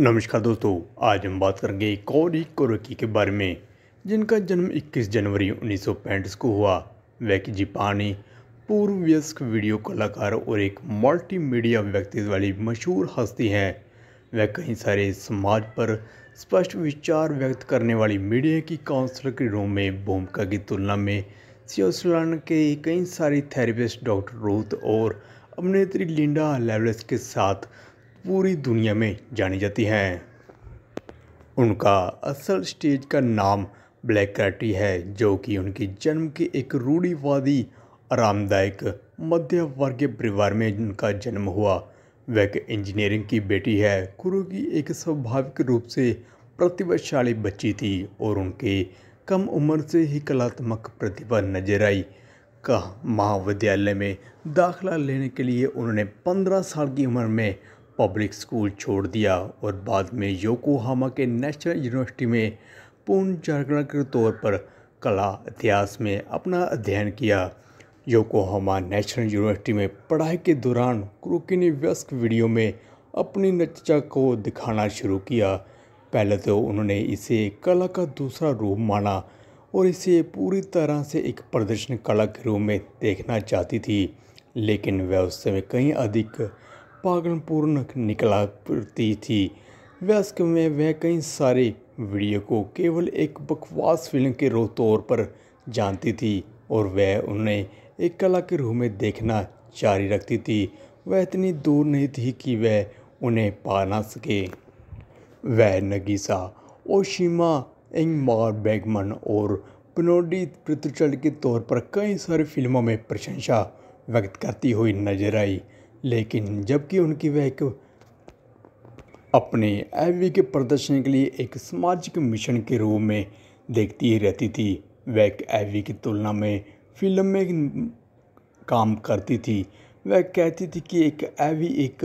नमस्कार दोस्तों आज हम बात करेंगे कौरी कोरकी के बारे में जिनका जन्म 21 जनवरी उन्नीस को हुआ वह जीपानी पूर्व व्यस्क वीडियो कलाकार और एक मल्टीमीडिया व्यक्तित्व वाली मशहूर हस्ती हैं वह कई सारे समाज पर स्पष्ट विचार व्यक्त करने वाली मीडिया की काउंसलर के रूम में भूमिका की तुलना में स्विट्जरलैंड के कई सारी थेरेपिस्ट डॉक्टर रूथ और अभिनेत्री लिंडा लेवलेस के साथ पूरी दुनिया में जानी जाती हैं उनका असल स्टेज का नाम ब्लैक कैटी है जो कि उनकी जन्म के एक रूढ़ीवादी आरामदायक मध्य परिवार में उनका जन्म हुआ वह एक इंजीनियरिंग की बेटी है की एक स्वाभाविक रूप से प्रतिभाशाली बच्ची थी और उनके कम उम्र से ही कलात्मक प्रतिभा नजर आई कहा महाविद्यालय में दाखिला लेने के लिए उन्होंने पंद्रह साल की उम्र में पब्लिक स्कूल छोड़ दिया और बाद में योकोहामा के नेशनल यूनिवर्सिटी में पूर्ण जागरण के तौर पर कला इतिहास में अपना अध्ययन किया योकोहामा नेशनल यूनिवर्सिटी में पढ़ाई के दौरान क्रूकी ने व्यस्क वीडियो में अपनी नचा को दिखाना शुरू किया पहले तो उन्होंने इसे कला का दूसरा रूप माना और इसे पूरी तरह से एक प्रदर्शन कला के रूप में देखना चाहती थी लेकिन वह उस समय कहीं अधिक पागलपूर्ण निकला करती थी व्यस्क में वह कई सारे वीडियो को केवल एक बकवास फिल्म के रो तौर पर जानती थी और वह उन्हें एक कला के रूप में देखना जारी रखती थी वह इतनी दूर नहीं थी कि वह उन्हें पा ना सके वह नगीसा ओशिमा एंगमार बैगमन और पनोडी पृथ्वीचल के तौर पर कई सारी फिल्मों में प्रशंसा व्यक्त करती हुई नजर आई लेकिन जबकि उनकी वह एक अपने एवी के प्रदर्शन के लिए एक सामाजिक मिशन के रूप में देखती ही रहती थी वह एक एवी की तुलना में फिल्म में काम करती थी वह कहती थी कि एक एवी एक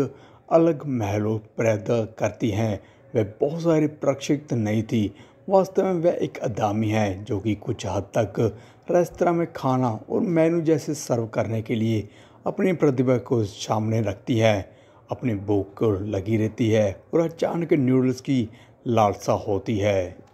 अलग महलो पैदा करती हैं वह बहुत सारी प्रक्षिप्त नहीं थी वास्तव में वह एक अदामी है जो कि कुछ हद तक रेस्तरा में खाना और मेनू जैसे सर्व करने के लिए अपनी प्रतिभा को सामने रखती है अपने भूख को लगी रहती है और अचानक नूडल्स की लालसा होती है